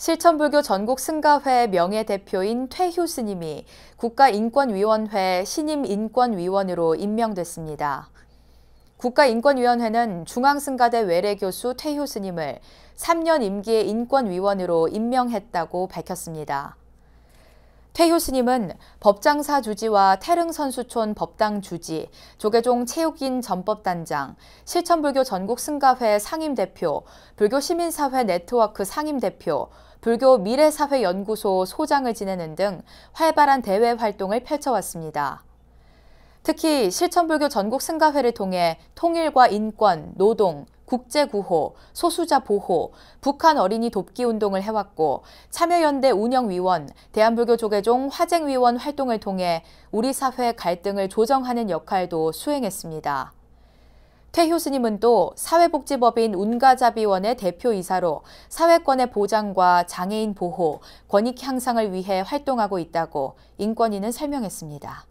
실천불교 전국 승가회 명예대표인 퇴효 스님이 국가인권위원회 신임인권위원으로 임명됐습니다. 국가인권위원회는 중앙승가대 외래교수 퇴효 스님을 3년 임기의 인권위원으로 임명했다고 밝혔습니다. 퇴효 수님은 법장사 주지와 태릉 선수촌 법당 주지, 조계종 체육인 전법단장, 실천불교 전국 승가회 상임대표, 불교 시민사회 네트워크 상임대표, 불교 미래사회연구소 소장을 지내는 등 활발한 대외 활동을 펼쳐왔습니다. 특히 실천불교 전국 승가회를 통해 통일과 인권, 노동, 국제 구호, 소수자 보호, 북한 어린이 돕기 운동을 해왔고 참여연대 운영위원, 대한불교 조계종 화쟁위원 활동을 통해 우리 사회 갈등을 조정하는 역할도 수행했습니다. 퇴 교수님은 또 사회복지법인 운가자비원의 대표이사로 사회권의 보장과 장애인 보호, 권익 향상을 위해 활동하고 있다고 인권위는 설명했습니다.